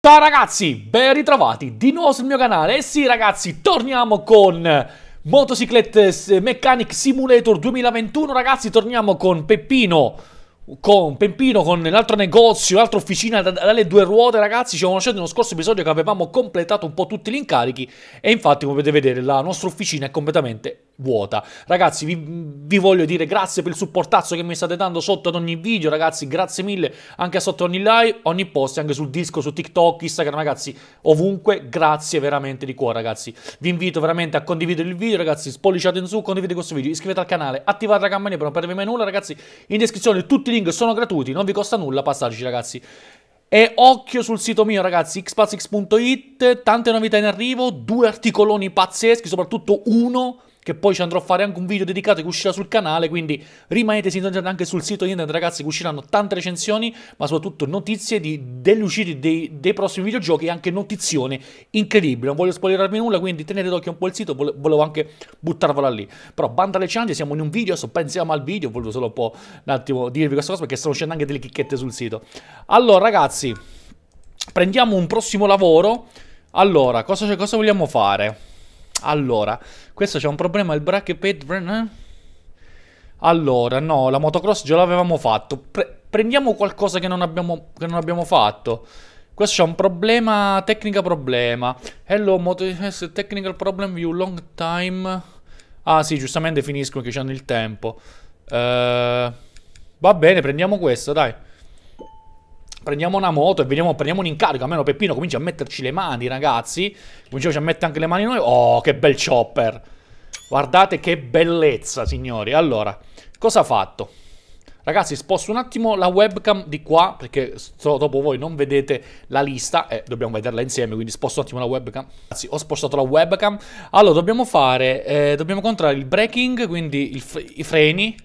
Ciao ragazzi, ben ritrovati di nuovo sul mio canale e sì ragazzi, torniamo con Motociclette Mechanic Simulator 2021, ragazzi, torniamo con Peppino con Peppino, con l'altro negozio, l'altra officina dalle due ruote, ragazzi, ci avevamo lasciato nello scorso episodio che avevamo completato un po' tutti gli incarichi e infatti, come potete vedere, la nostra officina è completamente vuota. Ragazzi, vi, vi, voglio dire grazie per il supportazzo che mi state dando sotto ad ogni video, ragazzi, grazie mille anche sotto ogni live, ogni post, anche sul disco, su TikTok, Instagram, ragazzi, ovunque, grazie veramente di cuore, ragazzi. Vi invito veramente a condividere il video, ragazzi, spolliciate in su, condividete questo video, iscrivetevi al canale, attivate la campanella per non perdervi mai nulla, ragazzi. In descrizione tutti i link sono gratuiti, non vi costa nulla, passarci, ragazzi. E occhio sul sito mio, ragazzi, xpazix.it, tante novità in arrivo, due articoloni pazzeschi, soprattutto uno che poi ci andrò a fare anche un video dedicato che uscirà sul canale, quindi rimanete sintonizzati anche sul sito internet ragazzi che usciranno tante recensioni, ma soprattutto notizie di, delle uscite dei, dei, prossimi videogiochi e anche notizione incredibile. Non voglio spoilerarmi nulla, quindi tenete d'occhio un po' il sito, volevo anche buttarvela lì. Però banda alle ciance, siamo in un video, adesso pensiamo al video, volevo solo un po' un attimo dirvi questa cosa perché stanno uscendo anche delle chicchette sul sito. Allora ragazzi, prendiamo un prossimo lavoro. Allora, cosa, cosa vogliamo fare? Allora, questo c'è un problema, il bracket pet... Eh? Allora, no, la motocross già l'avevamo fatto. Pre prendiamo qualcosa che non, abbiamo, che non abbiamo fatto. Questo c'è un problema, tecnica problema. Hello, moto technical problem view long time. Ah sì, giustamente finiscono che c'hanno il tempo. Uh, va bene, prendiamo questo, dai prendiamo una moto e veniamo, prendiamo un incarico. Almeno Peppino comincia a metterci le mani, ragazzi. Cominciamo a mettere anche le mani noi. Oh, che bel chopper. Guardate che bellezza, signori. Allora, cosa ha fatto? Ragazzi, sposto un attimo la webcam di qua, perché so, dopo voi non vedete la lista e eh, dobbiamo vederla insieme, quindi sposto un attimo la webcam. Anzi, ho spostato la webcam. Allora, dobbiamo fare, eh, dobbiamo controllare il braking, quindi il, i freni.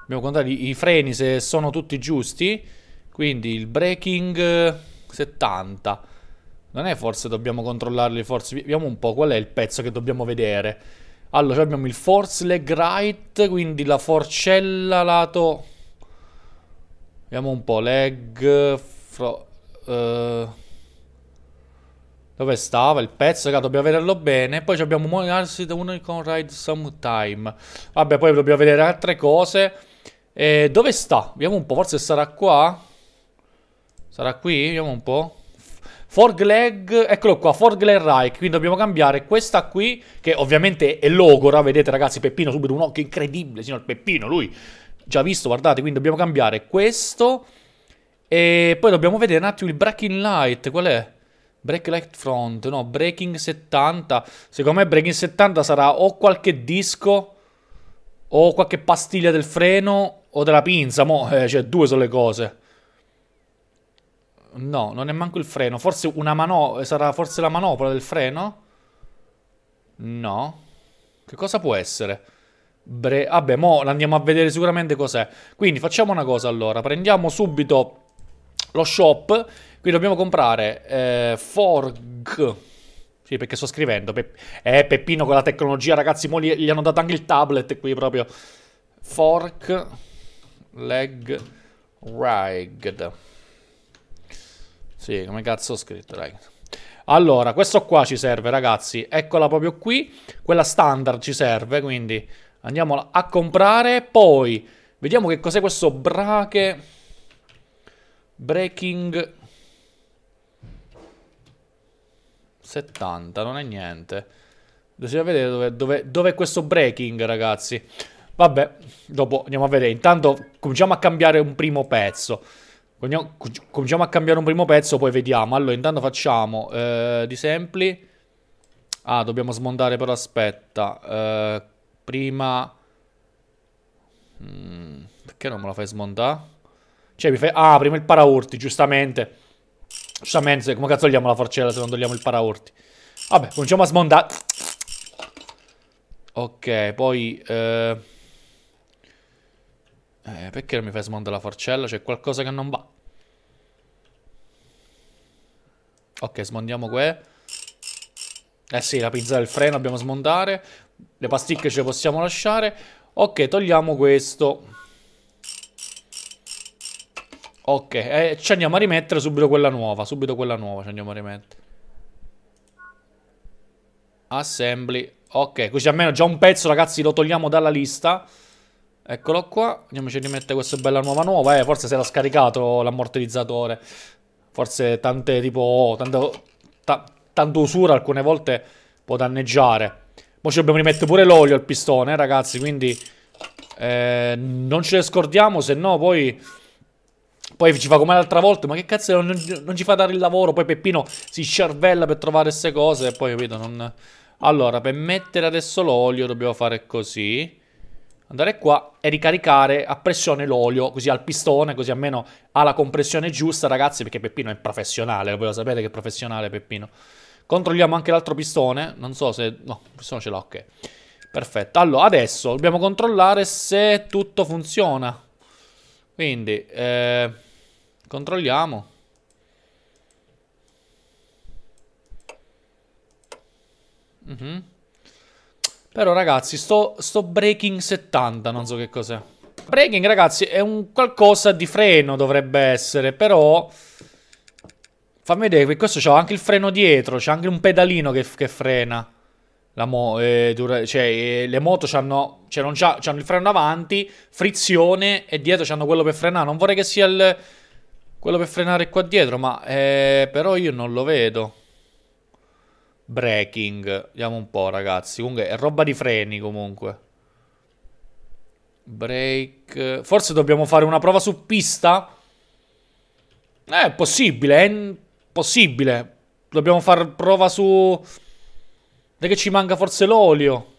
Dobbiamo controllare i, i freni se sono tutti giusti. Quindi il breaking 70. Eh, non è forse dobbiamo controllarli, forse vediamo un po' qual è il pezzo che dobbiamo vedere. Allora, cioè abbiamo il force leg right, quindi la forcella lato... Vediamo un po', leg... Fro... Uh, dove stava il pezzo, raga, dobbiamo vederlo bene. Poi abbiamo Monarsi ah, the Unicorn Ride Sometime. Vabbè, poi dobbiamo vedere altre cose. E eh, dove sta? Vediamo un po', forse sarà qua. Sarà qui? Vediamo un po'. Forgleg, eccolo qua, Forgleg Reich, quindi dobbiamo cambiare questa qui, che ovviamente è logora, vedete ragazzi, Peppino subito un occhio incredibile, signor Peppino, lui già visto, guardate, quindi dobbiamo cambiare questo, e poi dobbiamo vedere un attimo il Breaking Light, qual è? Break Light Front, no, Breaking 70, secondo me Breaking 70 sarà o qualche disco, o qualche pastiglia del freno, o della pinza, mo, eh, cioè due sono le cose. No, non è manco il freno. Forse una mano... Sarà forse la manopola del freno? No. Che cosa può essere? Bre... Vabbè, mo andiamo a vedere sicuramente cos'è. Quindi facciamo una cosa allora. Prendiamo subito lo shop. Qui dobbiamo comprare eh, Forg. Sì, perché sto scrivendo. Pe eh, Peppino con la tecnologia, ragazzi. Mo gli, gli hanno dato anche il tablet qui proprio. Fork. Leg. Ragged. Sì, come cazzo ho scritto, raga. Allora, questo qua ci serve, ragazzi. Eccola proprio qui. Quella standard ci serve, quindi andiamola a comprare. Poi, vediamo che cos'è questo brache... Breaking... 70, non è niente. Bisogna vedere dove, dove, dove, è questo breaking, ragazzi. Vabbè, dopo andiamo a vedere. Intanto cominciamo a cambiare un primo pezzo. Cominciamo a cambiare un primo pezzo, poi vediamo. Allora, intanto facciamo eh, di sempli. Ah, dobbiamo smontare, però, aspetta. Eh, prima... Mm, perché non me la fai smontare? Cioè, mi fai... Ah, prima il paraurti, giustamente. Giustamente, come cazzo togliamo la forcella se non togliamo il paraurti? Vabbè, cominciamo a smontare. Ok, poi... Eh... Eh, perché non mi fai smontare la forcella? C'è qualcosa che non va. Ok, smondiamo qua. Eh sì, la pinza del freno dobbiamo smontare. Le pasticche ce le possiamo lasciare. Ok, togliamo questo. Ok, eh, ci andiamo a rimettere subito quella nuova. Subito quella nuova ci andiamo a rimettere. Assembly. Ok, così almeno già un pezzo, ragazzi, lo togliamo dalla lista. Eccolo qua, andiamoci a rimettere questa bella nuova nuova, eh, forse se l'ha scaricato l'ammortizzatore. Forse tante, tipo, oh, tanto, ta, tanto usura alcune volte può danneggiare. Poi ci dobbiamo rimettere pure l'olio al pistone, eh, ragazzi, quindi eh, non ce ne scordiamo, se no poi... Poi ci fa come l'altra volta, ma che cazzo, non, non, ci fa dare il lavoro, poi Peppino si cervella per trovare queste cose e poi, capito, non... Allora, per mettere adesso l'olio dobbiamo fare così andare qua e ricaricare a pressione l'olio, così al pistone, così almeno ha la compressione giusta, ragazzi, perché Peppino è professionale, voi lo sapete che è professionale Peppino. Controlliamo anche l'altro pistone, non so se... no, il pistone ce l'ha, ok. Perfetto, allora adesso dobbiamo controllare se tutto funziona. Quindi, eh, controlliamo. Mhm. Mm però ragazzi, sto, sto breaking 70, non so che cos'è. Breaking ragazzi è un qualcosa di freno dovrebbe essere, però... Fammi vedere, qui questo c'ha anche il freno dietro, c'è anche un pedalino che, che frena. Mo eh, cioè, eh, le moto hanno, cioè non c'hanno il freno avanti, frizione e dietro c'hanno quello per frenare. Non vorrei che sia il, quello per frenare qua dietro, ma eh, però io non lo vedo. Breaking, vediamo un po' ragazzi, comunque è roba di freni comunque. Break, forse dobbiamo fare una prova su pista? Eh, è possibile, è possibile. Dobbiamo fare prova su... Dai che ci manca forse l'olio.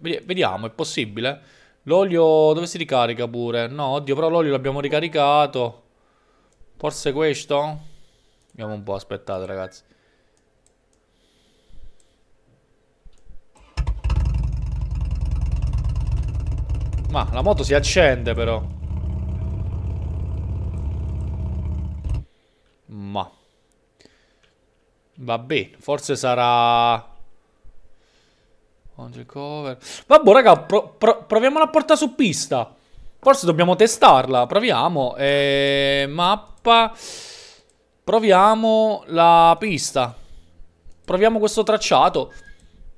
Vediamo, è possibile. L'olio dove si ricarica pure? No, oddio, però l'olio l'abbiamo ricaricato. Forse questo? Vediamo un po', aspettate ragazzi. Ma la moto si accende però. Ma. Vabbè, forse sarà... Cover. Vabbè, raga, pro pro proviamola a porta su pista. Forse dobbiamo testarla. Proviamo. E... Eh, mappa. Proviamo la pista. Proviamo questo tracciato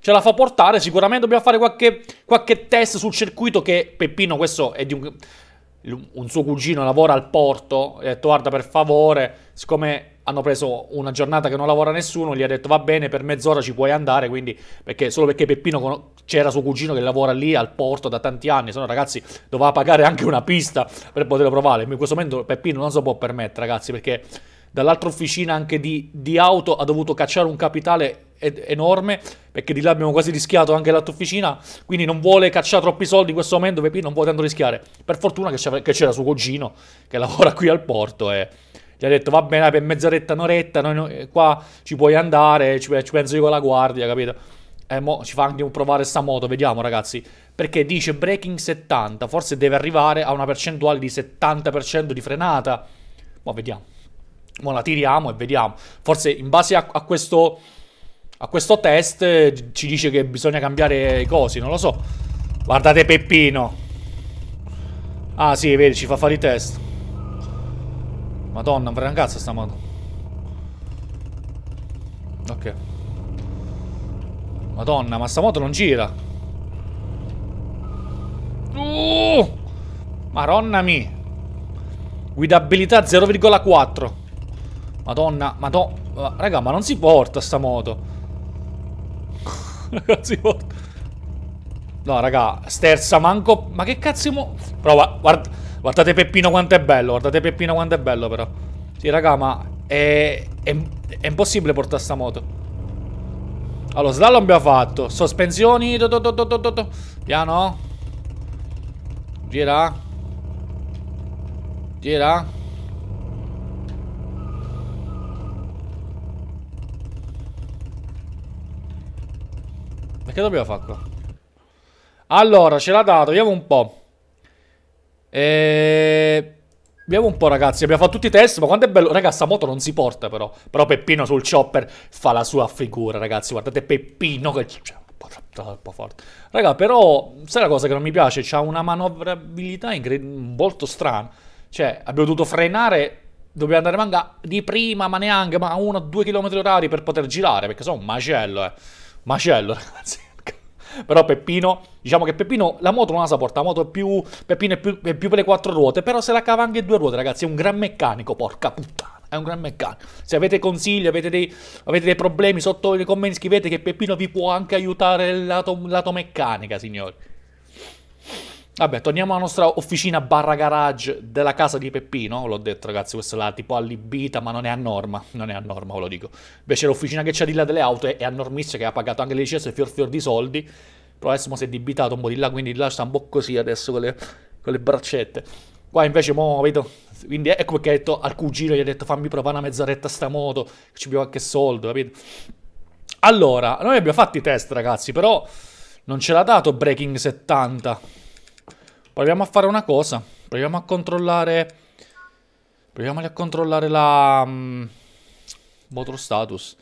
ce la fa portare. Sicuramente dobbiamo fare qualche, qualche test sul circuito che Peppino, questo è di un, un suo cugino, lavora al porto. Ha detto guarda per favore, siccome hanno preso una giornata che non lavora nessuno, gli ha detto va bene, per mezz'ora ci puoi andare, quindi perché, solo perché Peppino c'era suo cugino che lavora lì al porto da tanti anni, se no ragazzi doveva pagare anche una pista per poterlo provare. In questo momento Peppino non se lo può permettere, ragazzi, perché dall'altra officina anche di, di, auto ha dovuto cacciare un capitale ed, enorme perché di là abbiamo quasi rischiato anche l'altra officina quindi non vuole cacciare troppi soldi in questo momento Pepi non vuole tanto rischiare per fortuna che c'era suo cugino che lavora qui al porto e gli ha detto va bene per mezz'oretta un'oretta noi, noi, qua ci puoi andare ci, ci, penso io con la guardia capito e eh, mo ci fa anche provare sta moto vediamo ragazzi perché dice breaking 70 forse deve arrivare a una percentuale di 70% di frenata ma vediamo ma la tiriamo e vediamo. Forse in base a, a, questo, a questo test ci dice che bisogna cambiare i cosi, non lo so. Guardate Peppino. Ah sì, vedi, ci fa fare i test. Madonna, avrà un cazzo sta moto. Ok. Madonna, ma sta moto non gira. Uh! Maronna mi. Guidabilità 0,4. Madonna, madonna. Raga, ma non si porta sta moto. Ragazzi, porta. No, raga, sterza manco... Ma che cazzo mo... Però guarda... guardate Peppino quanto è bello, guardate Peppino quanto è bello però. Sì, raga, ma è... è, è impossibile portare sta moto. Allora, slalom abbiamo fatto. Sospensioni... Do, do, do, Piano. Gira. Gira. che dobbiamo fare qua? Allora, ce l'ha dato, vediamo un po'. E... Ehm, vediamo un po' ragazzi, abbiamo fatto tutti i test, ma quanto è bello. ragazzi, sta moto non si porta però. Però Peppino sul chopper fa la sua figura, ragazzi. Guardate Peppino che... c'è cioè, un po' forte. Raga, però, sai la cosa che non mi piace? C'ha una manovrabilità molto strana. Cioè, abbiamo dovuto frenare... Dobbiamo andare manga di prima, ma neanche, ma 1-2 km orari per poter girare, perché sono un macello, eh. Macello, ragazzi. Però Peppino, diciamo che Peppino, la moto non la saporta, la moto è più, Peppino è più, è più per le quattro ruote, però se la cava anche due ruote, ragazzi, è un gran meccanico, porca puttana è un gran meccanico. Se avete consigli, avete dei, avete dei, problemi, sotto nei commenti scrivete che Peppino vi può anche aiutare il lato, lato meccanica, signori. Vabbè, torniamo alla nostra officina barra garage della casa di Peppino. L'ho detto, ragazzi, questa è la tipo allibita, ma non è a norma. Non è a norma, ve lo dico. Invece l'officina che c'è di là delle auto è, è a normizia, che ha pagato anche le licenze fior fior di soldi. Però adesso si è dibitato un po' di là, quindi di là sta un po' così adesso con le, con le braccette. Qua invece, mo, vedo. Quindi ecco perché ha detto al cugino, gli ha detto fammi provare una mezz'oretta sta moto, che ci abbiamo qualche soldo, capito? Allora, noi abbiamo fatto i test, ragazzi, però non ce l'ha dato Breaking 70. Proviamo a fare una cosa. Proviamo a controllare... Proviamo a controllare la... Um, mm, motor status.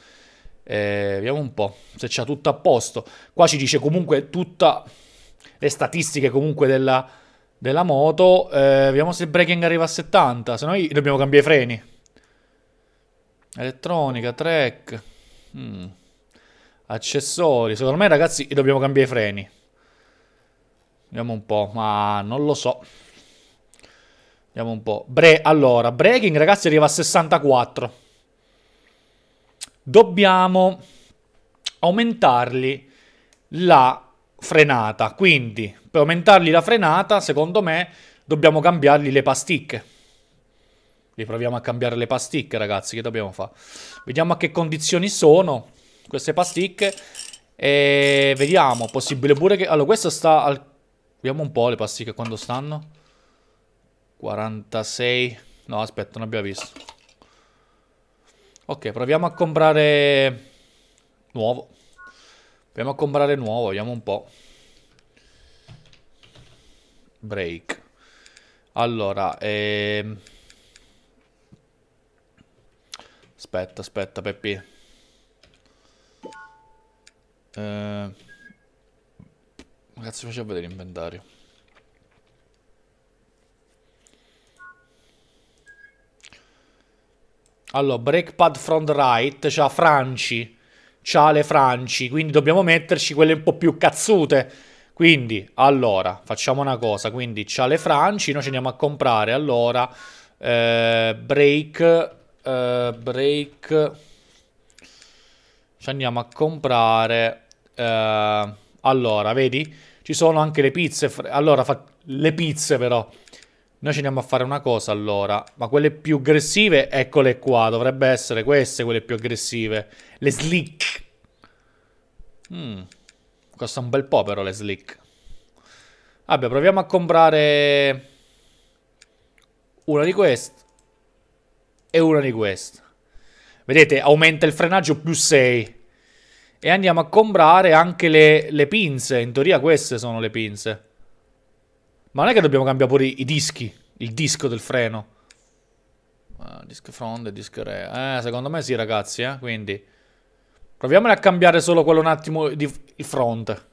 Eh, vediamo un po' se c'è tutto a posto. Qua ci dice comunque tutte le statistiche comunque della, della moto. Eh, vediamo se il braking arriva a 70. Se no dobbiamo cambiare i freni. Elettronica, track. Mm. Accessori. Secondo me ragazzi dobbiamo cambiare i freni. Vediamo un po', ma non lo so. Vediamo un po'. Bre allora, breaking ragazzi arriva a 64. Dobbiamo aumentargli la frenata. Quindi, per aumentargli la frenata, secondo me, dobbiamo cambiargli le pasticche. Li proviamo a cambiare le pasticche, ragazzi. Che dobbiamo fare? Vediamo a che condizioni sono queste pasticche. E vediamo. Possibile pure che... Allora, questo sta al Vediamo un po' le pasticche quando stanno. 46. No, aspetta, non abbiamo visto. Ok, proviamo a comprare nuovo. Proviamo a comprare nuovo, vediamo un po'. Break. Allora, ehm... aspetta, aspetta, Peppi. Eh... Ragazzi, facciamo vedere l'inventario. Allora, breakpad front right, c'ha Franci, c'ha le Franci, quindi dobbiamo metterci quelle un po' più cazzute. Quindi, allora, facciamo una cosa, quindi c'ha le Franci, noi ci andiamo a comprare, allora, eh, break, eh, break, ci andiamo a comprare... Ehm allora, vedi? Ci sono anche le pizze. Allora, le pizze però. Noi ci andiamo a fare una cosa allora. Ma quelle più aggressive, eccole qua. Dovrebbe essere queste quelle più aggressive. Le slick. Mm. Costa un bel po' però le slick. Vabbè, proviamo a comprare una di queste e una di queste. Vedete, aumenta il frenaggio più 6. E andiamo a comprare anche le, le pinze. In teoria queste sono le pinze. Ma non è che dobbiamo cambiare pure i, i dischi. Il disco del freno. Uh, disc front e disc re. Eh, secondo me sì, ragazzi, eh. Quindi... Proviamo a cambiare solo quello un attimo di, di front.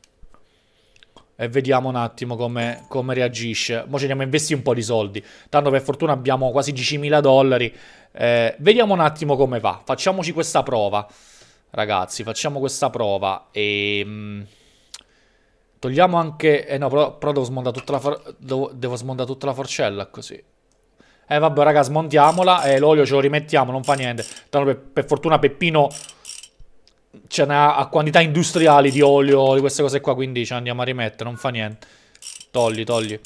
E vediamo un attimo come, come reagisce. Mo ci andiamo a investire un po' di soldi. Tanto per fortuna abbiamo quasi 10.000 dollari. Eh, vediamo un attimo come va. Facciamoci questa prova. Ragazzi, facciamo questa prova e... Mm, togliamo anche... Eh no, però, però devo smondare tutta la for... devo, devo smondare tutta la forcella così. Eh vabbè raga, smontiamola e eh, l'olio ce lo rimettiamo, non fa niente. Tanto per, per fortuna Peppino ce n'ha a quantità industriali di olio, di queste cose qua, quindi ce ne andiamo a rimettere, non fa niente. Togli, togli.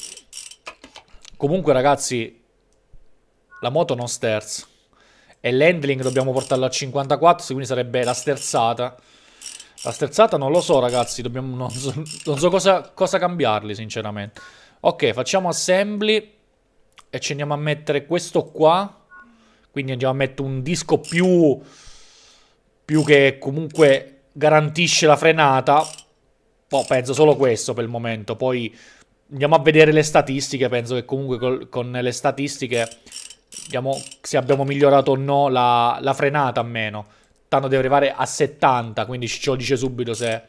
Comunque ragazzi, la moto non sterza e l'handling dobbiamo portarlo a 54, quindi sarebbe la sterzata. La sterzata non lo so ragazzi, dobbiamo, non so, non so cosa, cosa, cambiarli sinceramente. Ok, facciamo assembly e ci andiamo a mettere questo qua. Quindi andiamo a mettere un disco più, più che comunque garantisce la frenata. Oh, penso solo questo per il momento, poi andiamo a vedere le statistiche, penso che comunque col, con le statistiche vediamo se abbiamo migliorato o no la, la frenata meno. Tanto deve arrivare a 70, quindi ci ho dice subito se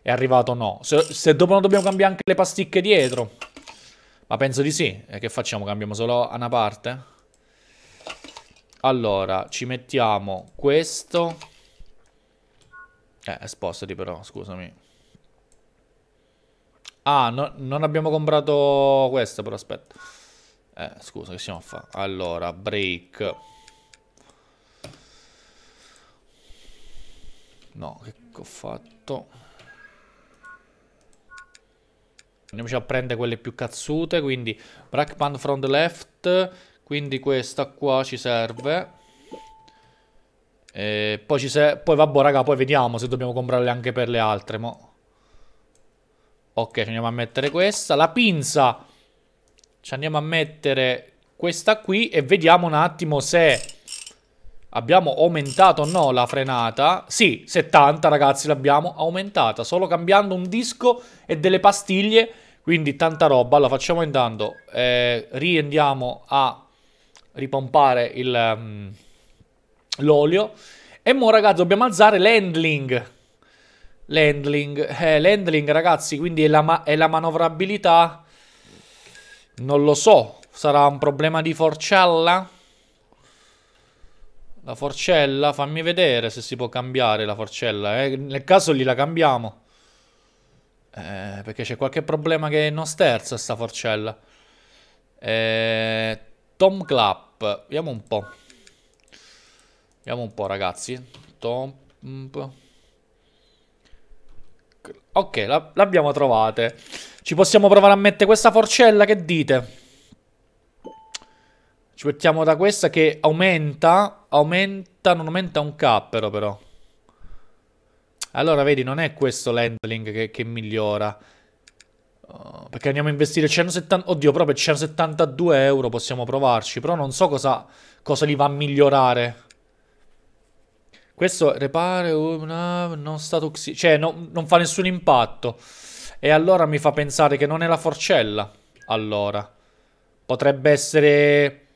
è arrivato o no. Se, se dopo non dobbiamo cambiare anche le pasticche dietro. Ma penso di sì. E eh, che facciamo? Cambiamo solo una parte? Allora, ci mettiamo questo. Eh, spostati però, scusami. Ah, no, non abbiamo comprato questo, però aspetta. Eh, scusa, che stiamo a fare? Allora, break. No, che ho fatto? Andiamoci a prendere quelle più cazzute, quindi Black Pan from the left, quindi questa qua ci serve. E poi ci serve... Poi vabbè, raga, poi vediamo se dobbiamo comprarle anche per le altre, mo. Ok, ci andiamo a mettere questa. La pinza! Ci andiamo a mettere questa qui e vediamo un attimo se abbiamo aumentato o no la frenata. Sì, 70 ragazzi l'abbiamo aumentata, solo cambiando un disco e delle pastiglie, quindi tanta roba. Allora facciamo intanto, eh, riandiamo a ripompare il... Um, l'olio. E mo ragazzi dobbiamo alzare l'handling. L'handling, eh, ragazzi quindi è la, è la manovrabilità non lo so. Sarà un problema di forcella? La forcella? Fammi vedere se si può cambiare la forcella. Eh. Nel caso lì la cambiamo. Eh, perché c'è qualche problema che non sterza sta forcella. Eh, Tom Clap. Vediamo un po'. Vediamo un po', ragazzi. Tom... Mm, Ok, l'abbiamo la, trovate. Ci possiamo provare a mettere questa forcella, che dite? Ci mettiamo da questa che aumenta, aumenta, non aumenta un K però, Allora, vedi, non è questo l'handling che, che, migliora. Oh, perché andiamo a investire 170... Oddio, proprio 172 euro possiamo provarci. Però non so cosa, cosa li va a migliorare. Questo repare una... Uh, non stato... Toxic... Cioè, no, non fa nessun impatto. E allora mi fa pensare che non è la forcella. Allora. Potrebbe essere...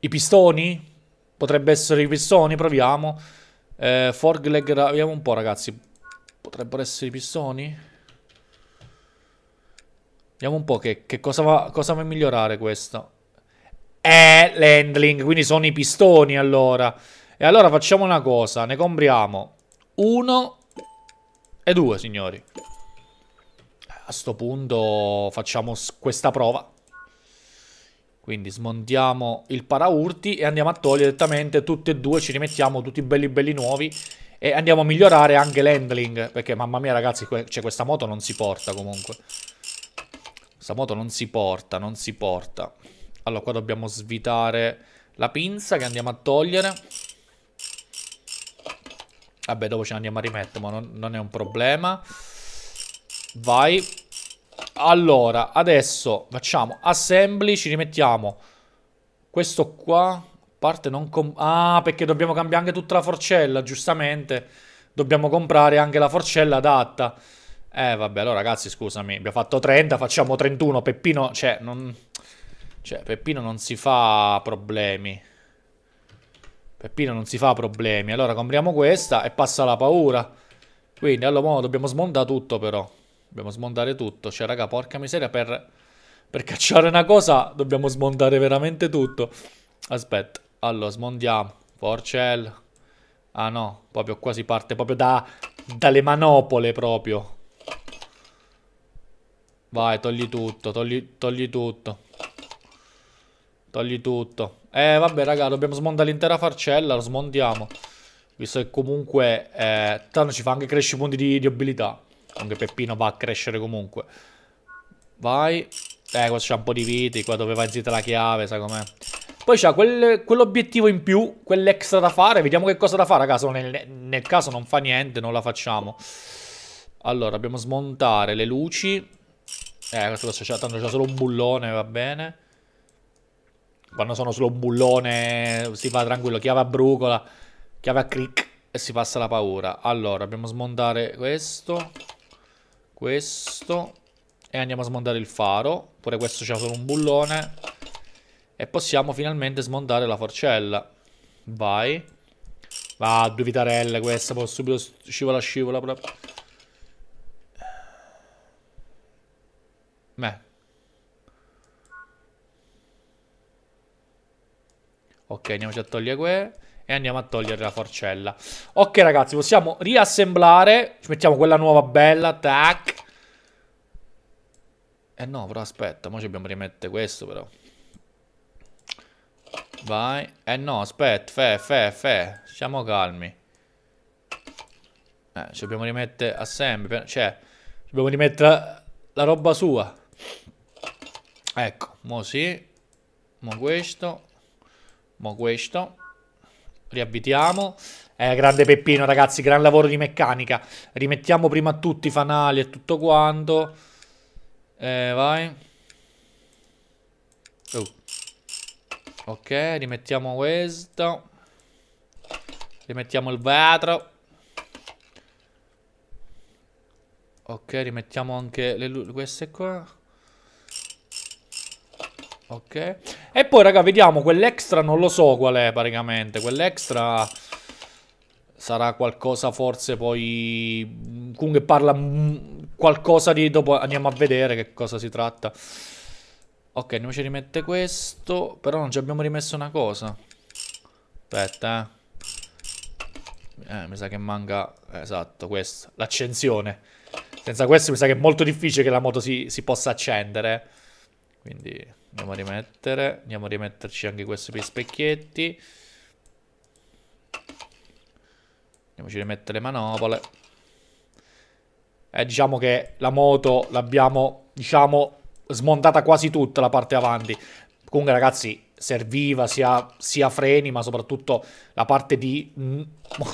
I pistoni? Potrebbe essere i pistoni, proviamo. Eh, Forgleg, vediamo un po' ragazzi. Potrebbero essere i pistoni? Vediamo un po' che, che cosa, va, cosa va a migliorare questo è l'handling, quindi sono i pistoni allora. E allora facciamo una cosa, ne compriamo uno e due, signori. A sto punto facciamo questa prova. Quindi smontiamo il paraurti e andiamo a togliere direttamente tutti e due, ci rimettiamo tutti belli belli nuovi e andiamo a migliorare anche l'handling, perché mamma mia ragazzi, cioè questa moto non si porta comunque. Questa moto non si porta, non si porta. Allora, qua dobbiamo svitare la pinza che andiamo a togliere. Vabbè, dopo ce ne andiamo a rimettere, ma non, non è un problema. Vai. Allora, adesso facciamo assembly, ci rimettiamo questo qua. Parte non... Ah, perché dobbiamo cambiare anche tutta la forcella, giustamente. Dobbiamo comprare anche la forcella adatta. Eh, vabbè, allora ragazzi, scusami, abbiamo fatto 30, facciamo 31. Peppino, cioè, non... Cioè, Peppino non si fa problemi. Peppino non si fa problemi. Allora compriamo questa e passa la paura. Quindi, allora, dobbiamo smontare tutto però. Dobbiamo smontare tutto. Cioè, raga, porca miseria, per, per cacciare una cosa dobbiamo smontare veramente tutto. Aspetta. Allora, smontiamo. Forcell. Ah no, proprio qua si parte proprio da, dalle manopole proprio. Vai, togli tutto, togli, togli tutto. Togli tutto. Eh, vabbè, raga, dobbiamo smontare l'intera farcella, lo smontiamo. Visto che comunque, eh, tanto ci fa anche crescere punti di, di abilità. Anche Peppino va a crescere comunque. Vai. Eh, qua c'è un po' di viti, qua dove va zitta la chiave, sai com'è. Poi c'ha quell'obiettivo in più, quell'extra da fare. Vediamo che cosa da fare, raga. Nel, nel caso non fa niente, non la facciamo. Allora, dobbiamo smontare le luci. Eh, questo c'è, tanto c'è solo un bullone, va bene. Quando sono solo bullone, si fa tranquillo. Chiave a brucola, chiave a crick e si passa la paura. Allora, dobbiamo smontare questo, questo e andiamo a smontare il faro. Pure questo c'è solo un bullone. E possiamo finalmente smontare la forcella. Vai. Va, ah, due vitarelle questa, poi subito scivola scivola. proprio. Beh, Ok, andiamoci a togliere que e andiamo a togliere la forcella. Ok ragazzi, possiamo riassemblare. Ci mettiamo quella nuova bella, tac. Eh no, però aspetta, ora ci dobbiamo rimettere questo però. Vai. Eh no, aspetta, fe, fe, fe. Siamo calmi. Eh, ci dobbiamo rimettere a sempre. Cioè, dobbiamo rimettere la roba sua. Ecco, mo sì. Mo questo. Mo questo. Riabitiamo. Eh, grande Peppino, ragazzi, gran lavoro di meccanica. Rimettiamo prima tutti i fanali e tutto quanto. Eh, vai. Oh. Ok, rimettiamo questo. Rimettiamo il vetro. Ok, rimettiamo anche le queste qua. Ok. E poi, raga, vediamo. Quell'extra non lo so qual è, praticamente. Quell'extra sarà qualcosa forse poi... Comunque mm, parla mm, qualcosa di... Dopo andiamo a vedere che cosa si tratta. Ok, noi ci rimette questo. Però non ci abbiamo rimesso una cosa. Aspetta, eh. eh mi sa che manca... Esatto, questo. L'accensione. Senza questo mi sa che è molto difficile che la moto si, si possa accendere. Quindi andiamo a rimettere andiamo a rimetterci anche questi per specchietti andiamoci a rimettere le manopole eh, diciamo che la moto l'abbiamo diciamo smontata quasi tutta la parte avanti comunque ragazzi serviva sia, sia, freni, ma soprattutto la parte di, mm,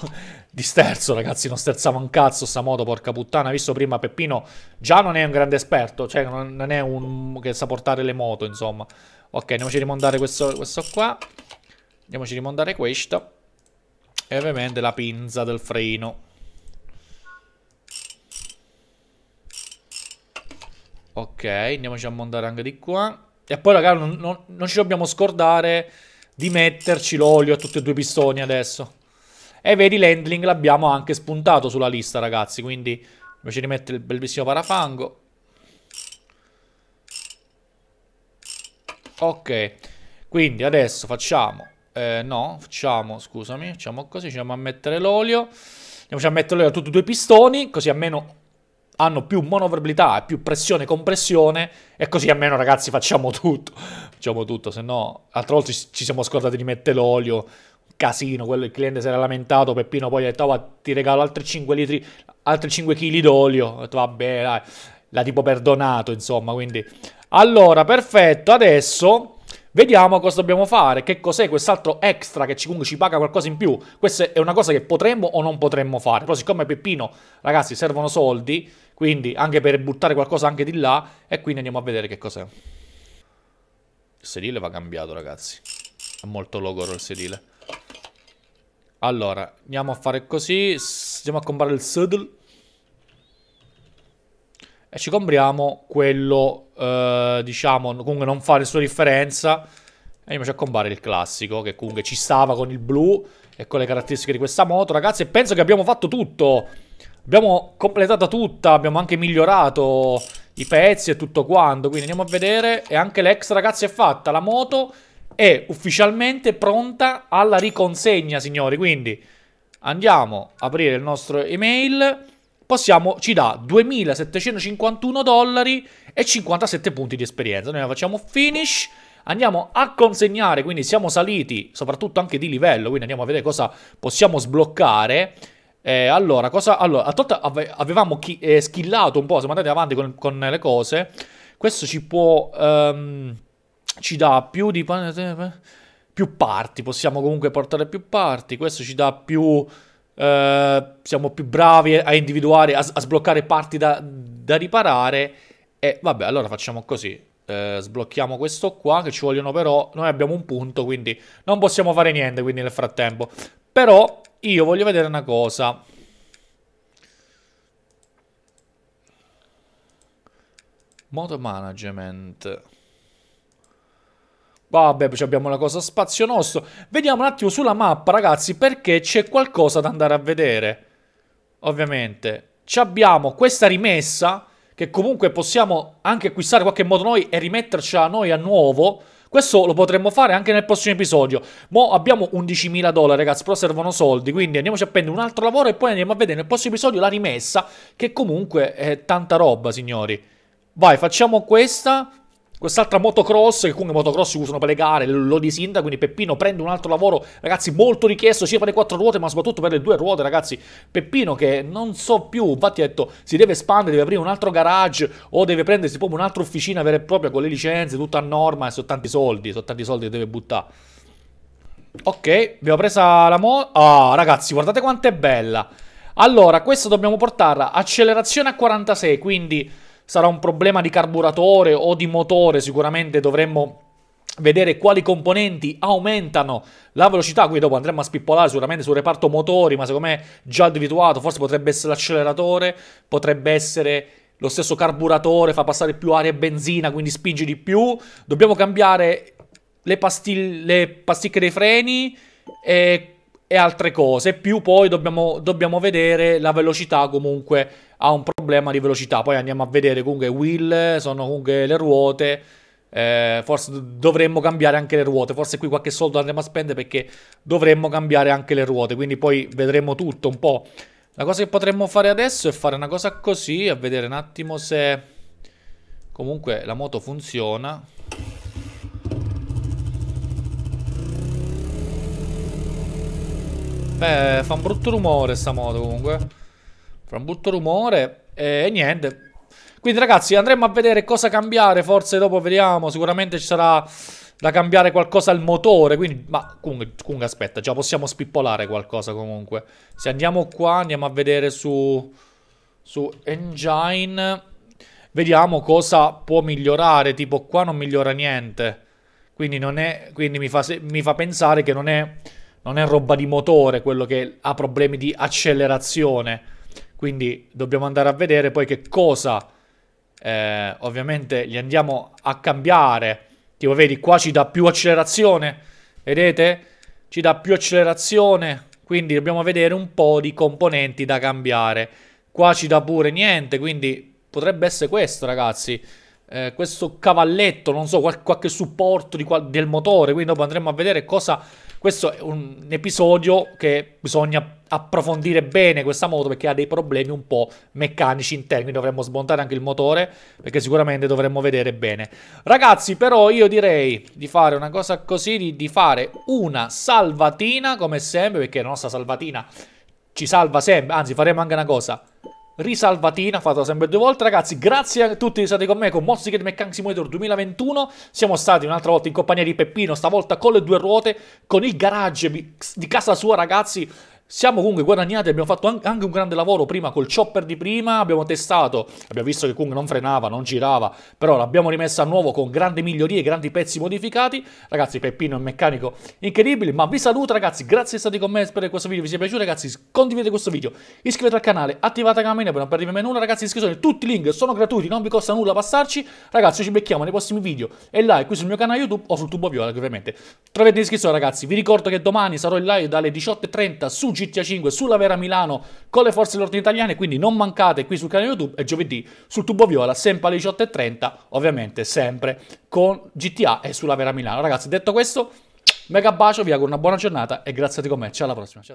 di sterzo, ragazzi. Non sterzava un cazzo sta moto, porca puttana. Visto prima Peppino, già non è un grande esperto, cioè non, non è un che sa portare le moto, insomma. Ok, andiamoci a rimondare questo, questo qua. Andiamoci a rimondare questo. E ovviamente la pinza del freno. Ok, andiamoci a montare anche di qua. E poi, ragazzi, non, non, non, ci dobbiamo scordare di metterci l'olio a tutti e due i pistoni adesso. E vedi, l'handling l'abbiamo anche spuntato sulla lista, ragazzi. Quindi, invece di mettere il bellissimo parafango. Ok. Quindi, adesso facciamo... Eh, no, facciamo, scusami, facciamo così, ci andiamo a mettere l'olio. Andiamoci a mettere l'olio a tutti e due i pistoni, così almeno hanno più manovrabilità e più pressione e compressione e così almeno ragazzi facciamo tutto, facciamo tutto, se no altre volte ci, siamo scordati di mettere l'olio, casino, quello il cliente si era lamentato, Peppino poi ha detto oh, ti regalo altri 5 litri, altri 5 kg d'olio, ho detto vabbè dai, l'ha tipo perdonato insomma, quindi allora perfetto, adesso Vediamo cosa dobbiamo fare, che cos'è quest'altro extra che ci, comunque ci paga qualcosa in più. Questa è una cosa che potremmo o non potremmo fare. Però siccome Peppino, ragazzi, servono soldi, quindi anche per buttare qualcosa anche di là e quindi andiamo a vedere che cos'è. Il sedile va cambiato ragazzi. È molto logoro il sedile. Allora, andiamo a fare così. Andiamo a comprare il sedile. E ci compriamo quello, eh, diciamo, comunque non fa nessuna differenza. E andiamoci a comprare il classico, che comunque ci stava con il blu e con le caratteristiche di questa moto. Ragazzi, penso che abbiamo fatto tutto. Abbiamo completata tutta, abbiamo anche migliorato i pezzi e tutto quanto, quindi andiamo a vedere. E anche l'ex ragazzi è fatta, la moto è ufficialmente pronta alla riconsegna, signori. Quindi andiamo a aprire il nostro email. Possiamo, ci dà 2.751 dollari e 57 punti di esperienza. Noi la facciamo finish. Andiamo a consegnare, quindi siamo saliti soprattutto anche di livello, quindi andiamo a vedere cosa possiamo sbloccare. Eh, allora, cosa, allora, avevamo chi, eh, skillato un po', siamo andati avanti con, con le cose. Questo ci può... Um, ci dà più di... più parti, possiamo comunque portare più parti. Questo ci dà più... Eh, siamo più bravi a individuare, a, a sbloccare parti da, da, riparare. E vabbè, allora facciamo così. Eh, sblocchiamo questo qua che ci vogliono però noi abbiamo un punto quindi non possiamo fare niente quindi nel frattempo però io voglio vedere una cosa. Moto management. Vabbè, abbiamo la cosa spazio nostro. Vediamo un attimo sulla mappa, ragazzi, perché c'è qualcosa da andare a vedere. Ovviamente. Ci abbiamo questa rimessa, che comunque possiamo anche acquistare in qualche modo noi e rimettercela noi a nuovo. Questo lo potremmo fare anche nel prossimo episodio. Mo' abbiamo 11.000 dollari, ragazzi, però servono soldi, quindi andiamoci a prendere un altro lavoro e poi andiamo a vedere nel prossimo episodio la rimessa, che comunque è tanta roba, signori. Vai, facciamo questa... Quest'altra motocross, che comunque motocross si usano per le gare, lo disinda, quindi Peppino prende un altro lavoro, ragazzi, molto richiesto sia per le quattro ruote, ma soprattutto per le due ruote, ragazzi. Peppino che non so più, infatti ha detto, si deve espandere, deve aprire un altro garage o deve prendersi proprio un'altra officina vera e propria con le licenze, tutto a norma, e sono tanti soldi, sono tanti soldi che deve buttare. Ok, abbiamo presa la moto. Ah, oh, ragazzi, guardate quanto è bella. Allora, questa dobbiamo portarla, accelerazione a 46, quindi sarà un problema di carburatore o di motore, sicuramente dovremmo vedere quali componenti aumentano la velocità, qui dopo andremo a spippolare sicuramente sul reparto motori, ma secondo me già abituato, forse potrebbe essere l'acceleratore, potrebbe essere lo stesso carburatore, fa passare più aria e benzina, quindi spinge di più, dobbiamo cambiare le, pasticche dei freni e e altre cose, più poi dobbiamo, dobbiamo, vedere la velocità comunque ha un problema di velocità, poi andiamo a vedere comunque wheel, sono comunque le ruote, eh, forse dovremmo cambiare anche le ruote, forse qui qualche soldo andremo a spendere perché dovremmo cambiare anche le ruote, quindi poi vedremo tutto un po'. La cosa che potremmo fare adesso è fare una cosa così, a vedere un attimo se comunque la moto funziona. Beh, fa un brutto rumore sta moto comunque. Fa un brutto rumore e niente. Quindi ragazzi andremo a vedere cosa cambiare, forse dopo vediamo, sicuramente ci sarà da cambiare qualcosa al motore, quindi... Ma comunque, comunque aspetta, già possiamo spippolare qualcosa comunque. Se andiamo qua andiamo a vedere su... su engine... Vediamo cosa può migliorare, tipo qua non migliora niente. Quindi, non è, quindi mi, fa, mi fa pensare che non è non è roba di motore quello che ha problemi di accelerazione. Quindi dobbiamo andare a vedere poi che cosa eh, ovviamente gli andiamo a cambiare. Tipo vedi qua ci dà più accelerazione, vedete? Ci dà più accelerazione, quindi dobbiamo vedere un po' di componenti da cambiare. Qua ci dà pure niente, quindi potrebbe essere questo ragazzi. Eh, questo cavalletto, non so, qual qualche supporto del motore, quindi dopo andremo a vedere cosa questo è un episodio che bisogna approfondire bene questa moto perché ha dei problemi un po' meccanici interni. Dovremmo smontare anche il motore perché sicuramente dovremmo vedere bene. Ragazzi, però io direi di fare una cosa così, di, di fare una salvatina come sempre perché la nostra salvatina ci salva sempre. Anzi, faremo anche una cosa risalvatina fatta sempre due volte ragazzi grazie a tutti che state con me con Mozzichet Mechanic Simulator 2021 siamo stati un'altra volta in compagnia di Peppino stavolta con le due ruote con il garage di casa sua ragazzi siamo comunque guadagnati, abbiamo fatto anche un grande lavoro prima col chopper di prima, abbiamo testato, abbiamo visto che comunque non frenava, non girava, però l'abbiamo rimessa a nuovo con grandi migliorie, grandi pezzi modificati, ragazzi Peppino è un meccanico incredibile, ma vi saluto ragazzi, grazie per essere stati con me, spero che questo video vi sia piaciuto ragazzi, condividete questo video, iscrivetevi al canale, attivate la campanella per non perdere mai nulla ragazzi, iscrizione, tutti i link sono gratuiti, non vi costa nulla passarci, ragazzi ci becchiamo nei prossimi video e live qui sul mio canale YouTube o sul tubo viola ovviamente, trovate in descrizione ragazzi, vi ricordo che domani sarò in live dalle 18.30 su GTA 5 sulla Vera Milano con le forze dell'ordine italiane, quindi non mancate qui sul canale YouTube e giovedì sul Tubo Viola, sempre alle 18.30, ovviamente sempre con GTA e sulla Vera Milano. Ragazzi, detto questo, mega bacio, vi auguro una buona giornata e grazie di con me, ciao alla prossima. Ciao.